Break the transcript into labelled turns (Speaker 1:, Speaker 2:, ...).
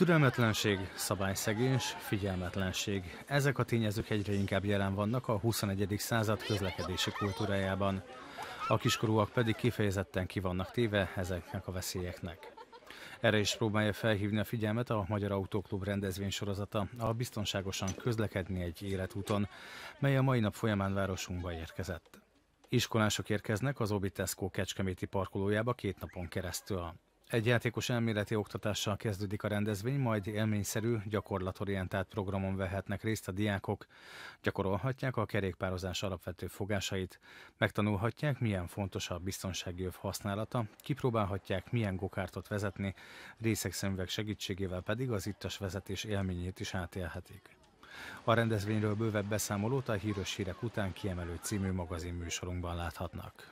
Speaker 1: Türelmetlenség, szabályszegés, figyelmetlenség. Ezek a tényezők egyre inkább jelen vannak a 21. század közlekedési kultúrájában. A kiskorúak pedig kifejezetten ki vannak téve ezeknek a veszélyeknek. Erre is próbálja felhívni a figyelmet a Magyar Autóklub rendezvény sorozata, a biztonságosan közlekedni egy életúton, mely a mai nap folyamán városunkba érkezett. Iskolások érkeznek az Obitesco Kecskeméti parkolójába két napon keresztül. Egy játékos elméleti oktatással kezdődik a rendezvény, majd élményszerű, gyakorlatorientált programon vehetnek részt a diákok, gyakorolhatják a kerékpározás alapvető fogásait, megtanulhatják, milyen fontos a biztonsági öv használata, kipróbálhatják, milyen gokártot vezetni, részek segítségével pedig az ittas vezetés élményét is átélhetik. A rendezvényről bővebb beszámolót a híres hírek után kiemelő című magazin műsorunkban láthatnak.